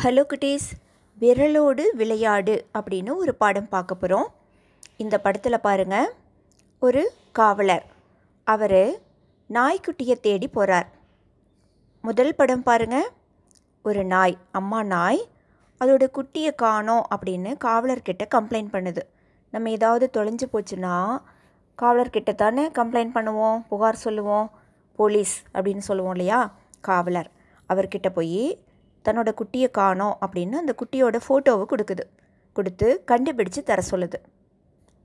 hello குட்டீஸ் விரலோடு விளையாடு அப்படின்னு ஒரு பாடம் பார்க்க போகிறோம் இந்த படத்தில் பாருங்கள் ஒரு காவலர் அவர் நாய்க்குட்டியை தேடி போகிறார் முதல் படம் பாருங்கள் ஒரு நாய் அம்மா நாய் அதோட குட்டியை காணோம் அப்படின்னு காவலர்கிட்ட கம்ப்ளைண்ட் பண்ணுது நம்ம ஏதாவது தொலைஞ்சு போச்சுன்னா காவலர்கிட்ட தானே கம்ப்ளைண்ட் பண்ணுவோம் புகார் சொல்லுவோம் போலீஸ் அப்படின்னு சொல்லுவோம் இல்லையா காவலர் அவர்கிட்ட போய் தன்னோட குட்டியை காணோம் அப்படின்னு அந்த குட்டியோட ஃபோட்டோவை கொடுக்குது கொடுத்து கண்டுபிடிச்சு தர சொல்லுது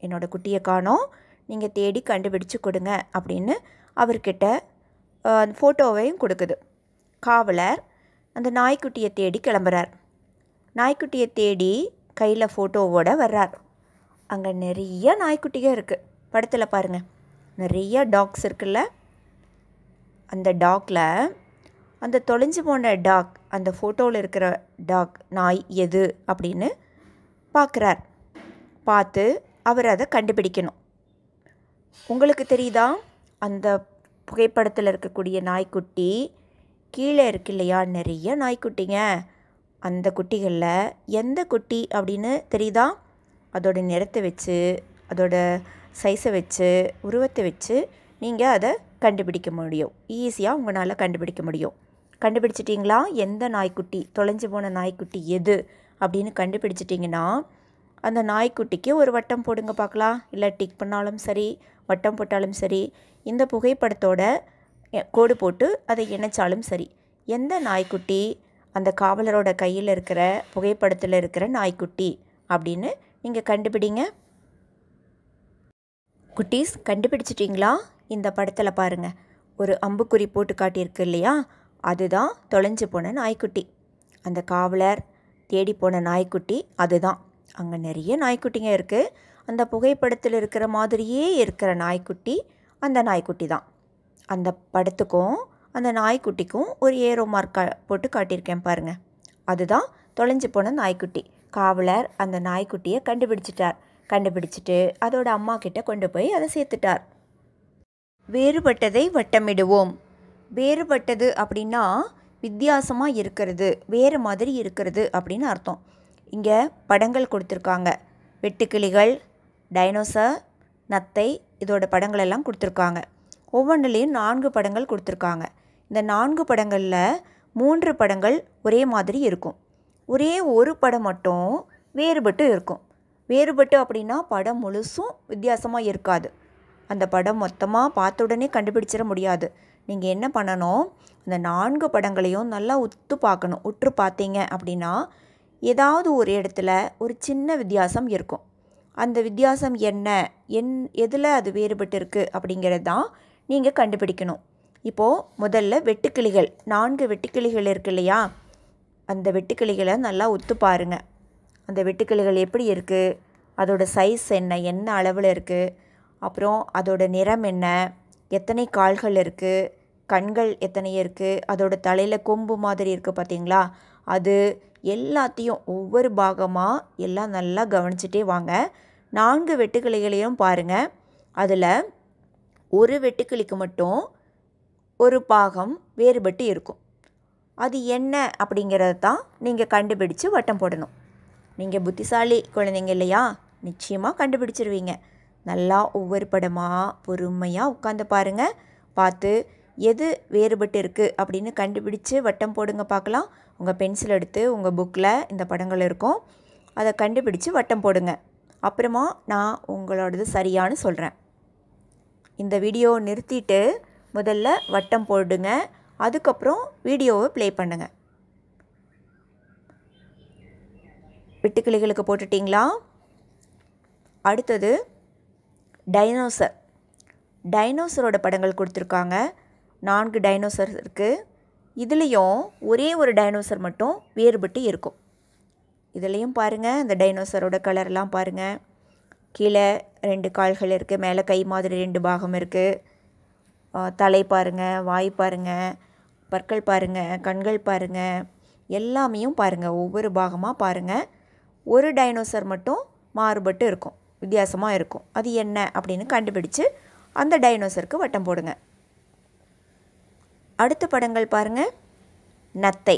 என்னோட குட்டியை காணோம் நீங்கள் தேடி கண்டுபிடிச்சு கொடுங்க அப்படின்னு அவர்கிட்ட அந்த ஃபோட்டோவையும் கொடுக்குது காவலர் அந்த நாய்க்குட்டியை தேடி கிளம்புறார் நாய்க்குட்டியை தேடி கையில் ஃபோட்டோவோட வர்றார் அங்கே நிறைய நாய்க்குட்டியாக இருக்குது படத்தில் பாருங்கள் நிறைய டாக்ஸ் இருக்குல்ல அந்த டாக்ல அந்த தொலைஞ்சு போன டாக் அந்த ஃபோட்டோவில் இருக்கிற டாக் நாய் எது அப்படின்னு பார்க்குறார் பார்த்து அவர் அதை கண்டுபிடிக்கணும் உங்களுக்கு தெரியுதா அந்த புகைப்படத்தில் இருக்கக்கூடிய நாய்க்குட்டி கீழே இருக்கு இல்லையா நிறைய நாய்க்குட்டிங்க அந்த குட்டிகளில் எந்த குட்டி அப்படின்னு தெரியுதா அதோட நிறத்தை வச்சு அதோட சைஸை வச்சு உருவத்தை வச்சு நீங்கள் அதை கண்டுபிடிக்க முடியும் ஈஸியாக உங்களால் கண்டுபிடிக்க முடியும் கண்டுபிடிச்சிட்டிங்களா எந்த நாய்க்குட்டி தொலைஞ்சு போன நாய்க்குட்டி எது அப்படின்னு கண்டுபிடிச்சிட்டிங்கன்னா அந்த நாய்க்குட்டிக்கு ஒரு வட்டம் போடுங்க பார்க்கலாம் இல்லை டிக் பண்ணாலும் சரி வட்டம் போட்டாலும் சரி இந்த புகைப்படத்தோட கோடு போட்டு அதை இணைச்சாலும் சரி எந்த நாய்க்குட்டி அந்த காவலரோட கையில் இருக்கிற புகைப்படத்தில் இருக்கிற நாய்க்குட்டி அப்படின்னு நீங்கள் கண்டுபிடிங்க குட்டீஸ் கண்டுபிடிச்சிட்டிங்களா இந்த படத்தில் பாருங்கள் ஒரு அம்புக்குறி போட்டு காட்டியிருக்கு இல்லையா அதுதான் தொலைஞ்சு போன நாய்க்குட்டி அந்த காவலர் தேடி போன நாய்க்குட்டி அதுதான் அங்கே நிறைய நாய்க்குட்டிங்க இருக்குது அந்த புகைப்படத்தில் இருக்கிற மாதிரியே இருக்கிற நாய்க்குட்டி அந்த நாய்க்குட்டி தான் அந்த படத்துக்கும் அந்த நாய்க்குட்டிக்கும் ஒரு ஏரோ மார்க் போட்டு காட்டியிருக்கேன் பாருங்கள் அதுதான் தொலைஞ்சு போன நாய்க்குட்டி காவலர் அந்த நாய்க்குட்டியை கண்டுபிடிச்சிட்டார் கண்டுபிடிச்சிட்டு அதோட அம்மா கிட்ட கொண்டு போய் அதை சேர்த்துட்டார் வேறுபட்டதை வட்டமிடுவோம் வேறுபட்டது அப்படின்னா வித்தியாசமாக இருக்கிறது வேறு மாதிரி இருக்கிறது அப்படின்னு அர்த்தம் இங்கே படங்கள் கொடுத்துருக்காங்க வெட்டுக்கிளிகள் டைனோசர் நத்தை இதோட படங்களெல்லாம் கொடுத்துருக்காங்க ஒவ்வொன்றுலேயும் நான்கு படங்கள் கொடுத்துருக்காங்க இந்த நான்கு படங்களில் மூன்று படங்கள் ஒரே மாதிரி இருக்கும் ஒரே ஒரு படம் மட்டும் வேறுபட்டு இருக்கும் வேறுபட்டு அப்படின்னா படம் முழுசும் வித்தியாசமாக இருக்காது அந்த படம் மொத்தமாக பார்த்த உடனே கண்டுபிடிச்சிட முடியாது நீங்கள் என்ன பண்ணணும் அந்த நான்கு படங்களையும் நல்லா உத்து பார்க்கணும் உற்று பார்த்தீங்க அப்படின்னா ஏதாவது ஒரு இடத்துல ஒரு சின்ன வித்தியாசம் இருக்கும் அந்த வித்தியாசம் என்ன என் எதில் அது வேறுபட்டு இருக்குது அப்படிங்கிறது தான் நீங்கள் கண்டுபிடிக்கணும் இப்போது முதல்ல வெட்டுக்கிளிகள் நான்கு வெட்டுக்கிளிகள் இருக்கு இல்லையா அந்த வெட்டுக்கிளிகளை நல்லா ஒத்து பாருங்கள் அந்த வெட்டுக்கிளிகள் எப்படி இருக்குது அதோடய சைஸ் என்ன என்ன அளவில் இருக்குது அப்புறம் அதோட நிறம் என்ன எத்தனை கால்கள் இருக்குது கண்கள் எத்தனை இருக்குது அதோட தலையில் கொம்பு மாதிரி இருக்குது பார்த்தீங்களா அது எல்லாத்தையும் ஒவ்வொரு பாகமாக எல்லாம் நல்லா கவனிச்சிட்டே வாங்க நான்கு வெட்டுக்கிளைகளையும் பாருங்கள் அதில் ஒரு வெட்டுக்கிளிக்கு மட்டும் ஒரு பாகம் வேறுபட்டு இருக்கும் அது என்ன அப்படிங்கிறத தான் நீங்கள் கண்டுபிடிச்சு வட்டம் போடணும் நீங்கள் புத்திசாலி குழந்தைங்க இல்லையா நிச்சயமாக கண்டுபிடிச்சிருவீங்க நல்லா ஒவ்வொரு படமாக பொறுமையாக உட்காந்து பாருங்கள் பார்த்து எது வேறுபட்டு இருக்குது அப்படின்னு கண்டுபிடிச்சு வட்டம் போடுங்க பார்க்கலாம் உங்கள் பென்சில் எடுத்து உங்கள் புக்கில் இந்த படங்கள் இருக்கும் அதை கண்டுபிடிச்சு வட்டம் போடுங்க அப்புறமா நான் உங்களோடது சரியானு சொல்கிறேன் இந்த வீடியோவை நிறுத்திட்டு முதல்ல வட்டம் போடுங்க அதுக்கப்புறம் வீடியோவை ப்ளே பண்ணுங்கள் வெட்டுக்கிளிகளுக்கு போட்டுட்டிங்களா அடுத்தது டைனோசர் டைனோசரோட படங்கள் கொடுத்துருக்காங்க நான்கு டைனோசர் இருக்குது இதுலேயும் ஒரே ஒரு டைனோசர் மட்டும் வேறுபட்டு இருக்கும் இதுலேயும் பாருங்கள் அந்த டைனோசரோட கலர்லாம் பாருங்கள் கீழே ரெண்டு கால்கள் இருக்குது மேலே கை மாதிரி ரெண்டு பாகம் இருக்குது தலை பாருங்கள் வாய் பாருங்கள் பற்கள் பாருங்கள் கண்கள் பாருங்கள் எல்லாமையும் பாருங்கள் ஒவ்வொரு பாகமாக பாருங்கள் ஒரு டைனோசர் மட்டும் மாறுபட்டு இருக்கும் வித்தியாசமாக இருக்கும் அது என்ன அப்படின்னு கண்டுபிடிச்சு அந்த டைனோசருக்கு வட்டம் போடுங்க அடுத்த படங்கள் பாருங்கள் நத்தை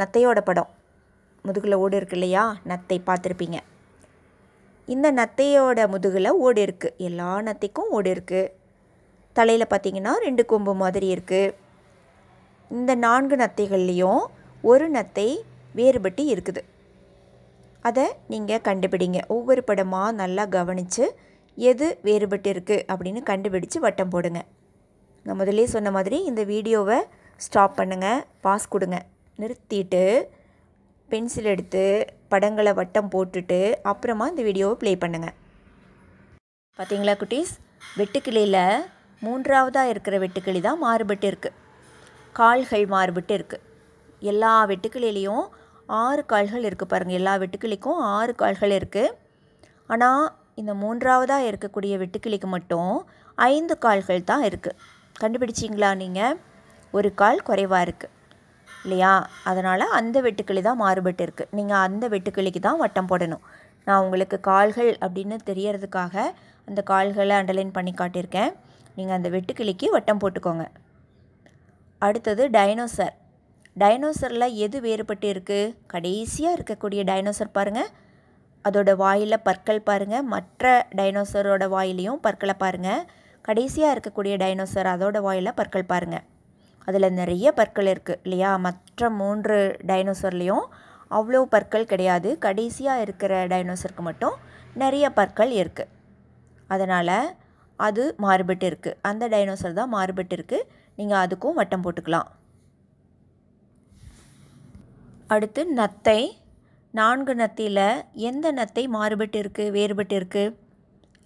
நத்தையோட படம் முதுகில் ஓடு இருக்கு இல்லையா நத்தை பார்த்துருப்பீங்க இந்த நத்தையோட முதுகில் ஓடு இருக்குது எல்லா நத்தைக்கும் ஓடு இருக்குது தலையில் பார்த்திங்கன்னா ரெண்டு கொம்பு மாதிரி இருக்குது இந்த நான்கு நத்தைகள்லேயும் ஒரு நத்தை வேறுபட்டு இருக்குது அதை நீங்கள் கண்டுபிடிங்க ஒவ்வொரு படமாக நல்லா கவனித்து எது வேறுபட்டு இருக்குது அப்படின்னு கண்டுபிடிச்சு வட்டம் போடுங்க நான் முதலே சொன்ன மாதிரி இந்த வீடியோவை ஸ்டாப் பண்ணுங்கள் பாஸ் கொடுங்க நிறுத்திட்டு பென்சில் எடுத்து படங்களை வட்டம் போட்டுட்டு அப்புறமா இந்த வீடியோவை ப்ளே பண்ணுங்கள் பார்த்தீங்களா குட்டீஸ் வெட்டுக்கிளியில் மூன்றாவதாக இருக்கிற வெட்டுக்கிளி தான் மாறுபட்டு இருக்குது கால்கள் மாறுபட்டு இருக்குது எல்லா வெட்டுக்கிளிலையும் ஆறு கால்கள் இருக்குது பாருங்கள் எல்லா வெட்டுக்கிளிக்கும் ஆறு கால்கள் இருக்குது ஆனால் இந்த மூன்றாவதாக இருக்கக்கூடிய வெட்டுக்கிளிக்கு மட்டும் ஐந்து கால்கள் தான் இருக்குது கண்டுபிடிச்சிங்களா நீங்கள் ஒரு கால் குறைவாக இருக்குது இல்லையா அதனால் அந்த வெட்டுக்கிளி தான் மாறுபட்டு இருக்குது நீங்கள் அந்த வெட்டுக்கிளிக்கு தான் வட்டம் போடணும் நான் உங்களுக்கு கால்கள் அப்படின்னு தெரியறதுக்காக அந்த கால்களை அண்டர்லைன் பண்ணி காட்டியிருக்கேன் நீங்கள் அந்த வெட்டுக்கிளிக்கு வட்டம் போட்டுக்கோங்க அடுத்தது டைனோசர் டைனோசரில் எது வேறுபட்டு இருக்குது கடைசியாக இருக்கக்கூடிய டைனோசர் பாருங்கள் அதோட வாயில் பற்கள் பாருங்கள் மற்ற டைனோசரோட வாயிலையும் பற்களை பாருங்கள் கடைசியாக இருக்கக்கூடிய டைனோசர் அதோட வாயில் பற்கள் பாருங்கள் அதில் நிறைய பற்கள் இருக்குது இல்லையா மற்ற மூன்று டைனோசர்லேயும் அவ்வளோ பற்கள் கிடையாது கடைசியாக இருக்கிற டைனோசருக்கு மட்டும் நிறைய பற்கள் இருக்குது அதனால் அது மாறுபட்டு இருக்குது அந்த டைனோசர் தான் மாறுபட்டு இருக்குது நீங்கள் அதுக்கும் வட்டம் போட்டுக்கலாம் அடுத்து நத்தை நான்கு நத்தியில் எந்த நத்தை மாறுபட்டு இருக்குது வேறுபட்டு இருக்குது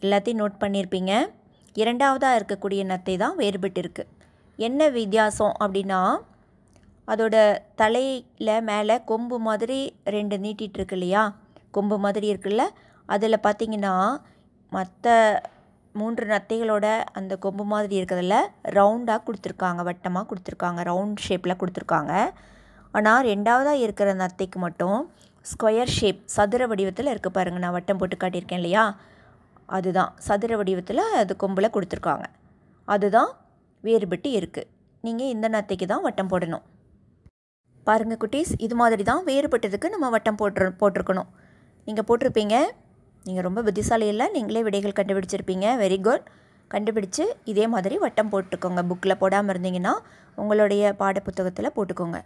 எல்லாத்தையும் நோட் பண்ணியிருப்பீங்க இரண்டாவதாக இருக்கக்கூடிய நத்தை தான் வேறுபட்டு இருக்குது என்ன வித்தியாசம் அப்படின்னா அதோட தலையில் மேலே கொம்பு மாதிரி ரெண்டு நீட்டிகிட்டு இருக்கு இல்லையா கொம்பு மாதிரி இருக்குல்ல அதில் பார்த்திங்கன்னா மற்ற மூன்று நத்தைகளோட அந்த கொம்பு மாதிரி இருக்கிறதில் ரவுண்டாக கொடுத்துருக்காங்க வட்டமாக கொடுத்துருக்காங்க ரவுண்ட் ஷேப்பில் கொடுத்துருக்காங்க ஆனால் ரெண்டாவதாக இருக்கிற நத்தைக்கு மட்டும் ஸ்கொயர் ஷேப் சதுர வடிவத்தில் இருக்குது பாருங்கள் நான் வட்டம் போட்டு காட்டியிருக்கேன் இல்லையா அதுதான் சதுர வடிவத்தில் அது கொம்பில் கொடுத்துருக்காங்க அதுதான் வேறுபட்டு இருக்குது நீங்கள் இந்த நத்தைக்கு தான் வட்டம் போடணும் பாருங்கள் குட்டீஸ் இது மாதிரி தான் வேறுபட்டதுக்கு நம்ம வட்டம் போட்டு போட்டிருக்கணும் நீங்கள் போட்டிருப்பீங்க நீங்கள் ரொம்ப புத்திசாலி இல்லை நீங்களே விடைகள் கண்டுபிடிச்சிருப்பீங்க வெரி குட் கண்டுபிடிச்சு இதே மாதிரி வட்டம் போட்டுக்கோங்க புக்கில் போடாமல் இருந்தீங்கன்னா உங்களுடைய பாடப்புத்தகத்தில் போட்டுக்கோங்க